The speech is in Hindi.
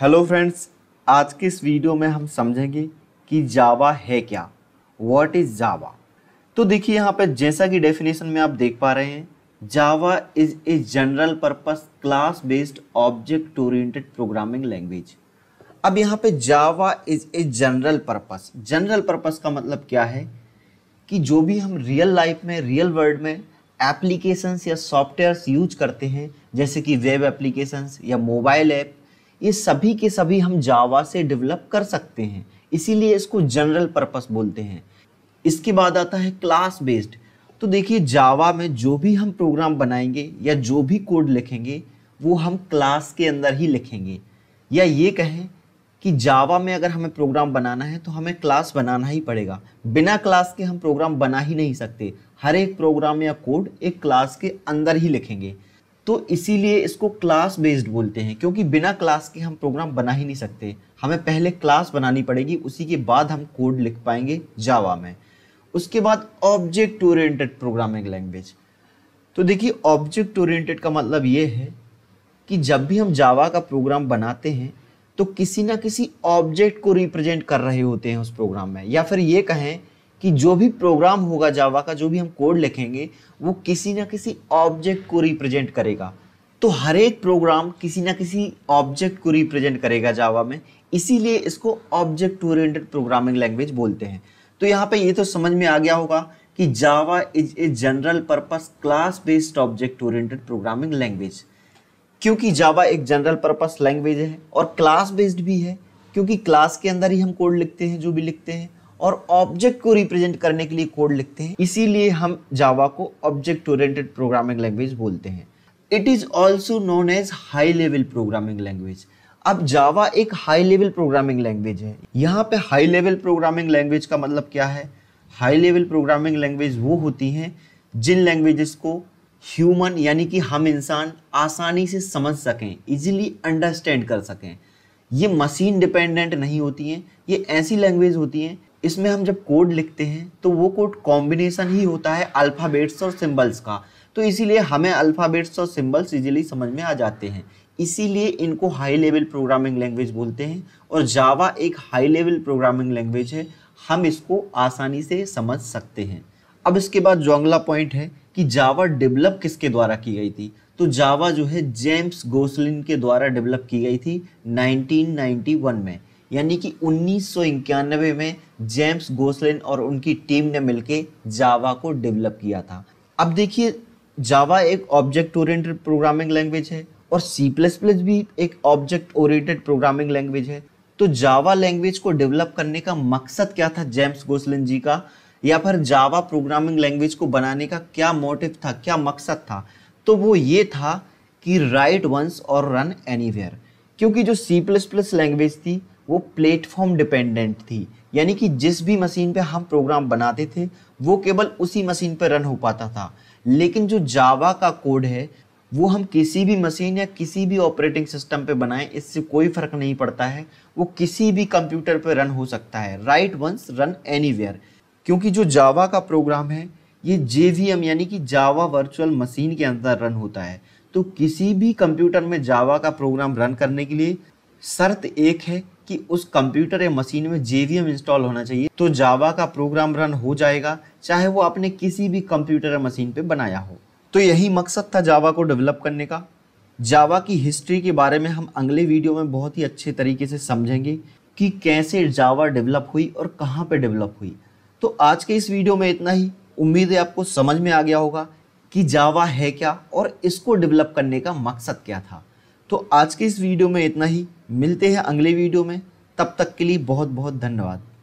हेलो फ्रेंड्स आज के इस वीडियो में हम समझेंगे कि जावा है क्या व्हाट इज़ जावा तो देखिए यहाँ पर जैसा कि डेफिनेशन में आप देख पा रहे हैं Java is a general purpose class based object oriented programming language अब यहाँ पे Java is a general purpose general purpose का मतलब क्या है कि जो भी हम रियल लाइफ में रियल वर्ल्ड में एप्लीकेशंस या सॉफ्टवेयर्स यूज करते हैं जैसे कि वेब एप्लीकेशंस या मोबाइल ऐप ये सभी के सभी हम जावा से डेवलप कर सकते हैं इसीलिए इसको जनरल पर्पस बोलते हैं इसके बाद आता है क्लास बेस्ड तो देखिए जावा में जो भी हम प्रोग्राम बनाएंगे या जो भी कोड लिखेंगे वो हम क्लास के अंदर ही लिखेंगे या ये कहें कि जावा में अगर हमें प्रोग्राम बनाना है तो हमें क्लास बनाना ही पड़ेगा बिना क्लास के हम प्रोग्राम बना ही नहीं सकते हर एक प्रोग्राम या कोड एक क्लास के अंदर ही लिखेंगे तो इसीलिए इसको क्लास बेस्ड बोलते हैं क्योंकि बिना क्लास के हम प्रोग्राम बना ही नहीं सकते हमें पहले क्लास बनानी पड़ेगी उसी के बाद हम कोड लिख पाएंगे जावा में उसके बाद ऑब्जेक्ट ओरिएंटेड प्रोग्रामिंग लैंग्वेज तो देखिए ऑब्जेक्ट ओरिएंटेड का मतलब ये है कि जब भी हम जावा का प्रोग्राम बनाते हैं तो किसी ना किसी ऑब्जेक्ट को रिप्रेजेंट कर रहे होते हैं उस प्रोग्राम में या फिर ये कहें कि जो भी प्रोग्राम होगा जावा का जो भी हम कोड लिखेंगे वो किसी ना किसी ऑब्जेक्ट को रिप्रेजेंट करेगा तो हर एक प्रोग्राम किसी ना किसी ऑब्जेक्ट को रिप्रेजेंट करेगा जावा में इसीलिए इसको ऑब्जेक्ट ओरिएंटेड प्रोग्रामिंग लैंग्वेज बोलते हैं तो यहाँ पे ये तो समझ में आ गया होगा कि Java is a general purpose class based object oriented programming language क्योंकि जावा एक जनरल पर्पस लैंग्वेज है और क्लास बेस्ड भी है क्योंकि क्लास के अंदर ही हम कोड लिखते हैं जो भी लिखते हैं और ऑब्जेक्ट को रिप्रेजेंट करने के लिए कोड लिखते हैं इसीलिए हम जावा को ऑब्जेक्ट ओरिएंटेड प्रोग्रामिंग लैंग्वेज बोलते हैं it is also known as high level programming language अब जावा एक हाई लेवल प्रोग्रामिंग लैंग्वेज है यहाँ पे हाई लेवल प्रोग्रामिंग लैंग्वेज का मतलब क्या है हाई लेवल प्रोग्रामिंग लैंग्वेज वो होती हैं जिन लैंग्वेजेस को ह्यूमन यानी कि हम इंसान आसानी से समझ सकें इजीली अंडरस्टैंड कर सकें ये मशीन डिपेंडेंट नहीं होती हैं ये ऐसी लैंग्वेज होती हैं इसमें हम जब कोड लिखते हैं तो वो कोड कॉम्बिनेशन ही होता है अल्फ़ाबेट्स और सिम्बल्स का तो इसीलिए हमें अल्फ़ाबेट्स और सिम्बल्स इजीली समझ में आ जाते हैं इसीलिए इनको हाई लेवल प्रोग्रामिंग लैंग्वेज बोलते हैं और जावा एक हाई लेवल प्रोग्रामिंग लैंग्वेज है हम इसको आसानी से समझ सकते हैं अब इसके बाद जो अगला पॉइंट है कि जावा डेवलप किसके द्वारा की गई थी तो जावा जो है जेम्स गोसलिन के द्वारा डेवलप की गई थी नाइनटीन में यानी कि उन्नीस में जेम्स गोसलिन और उनकी टीम ने मिलकर जावा को डेवलप किया था अब देखिए जावा एक ऑब्जेक्ट ओरिएंटेड प्रोग्रामिंग लैंग्वेज है और सी प्लस प्लस भी एक ऑब्जेक्ट ओरिएंटेड प्रोग्रामिंग लैंग्वेज है तो जावा लैंग्वेज को डेवलप करने का मकसद क्या था जेम्स गोसलिन जी का या फिर जावा प्रोग्रामिंग लैंग्वेज को बनाने का क्या मोटिव था क्या मकसद था तो वो ये था कि राइट वंस और रन एनीवेयर क्योंकि जो सी प्लस प्लस लैंग्वेज थी वो प्लेटफॉर्म डिपेंडेंट थी यानी कि जिस भी मशीन पे हम प्रोग्राम बनाते थे वो केवल उसी मशीन पे रन हो पाता था लेकिन जो जावा का कोड है वो हम किसी भी मशीन या किसी भी ऑपरेटिंग सिस्टम पे बनाएं इससे कोई फ़र्क नहीं पड़ता है वो किसी भी कंप्यूटर पे रन हो सकता है राइट वंस रन एनी क्योंकि जो जावा का प्रोग्राम है ये जे यानी कि जावा वर्चुअल मशीन के अंदर रन होता है तो किसी भी कंप्यूटर में जावा का प्रोग्राम रन करने के लिए शर्त एक है कि उस कंप्यूटर या मशीन में जे इंस्टॉल होना चाहिए तो जावा का प्रोग्राम रन हो जाएगा चाहे वो आपने किसी भी कंप्यूटर या मशीन पे बनाया हो तो यही मकसद था जावा को डेवलप करने का जावा की हिस्ट्री के बारे में हम अगले वीडियो में बहुत ही अच्छे तरीके से समझेंगे कि कैसे जावा डेवलप हुई और कहाँ पे डेवलप हुई तो आज के इस वीडियो में इतना ही उम्मीद है आपको समझ में आ गया होगा कि जावा है क्या और इसको डेवलप करने का मकसद क्या था तो आज के इस वीडियो में इतना ही मिलते हैं अगले वीडियो में तब तक के लिए बहुत बहुत धन्यवाद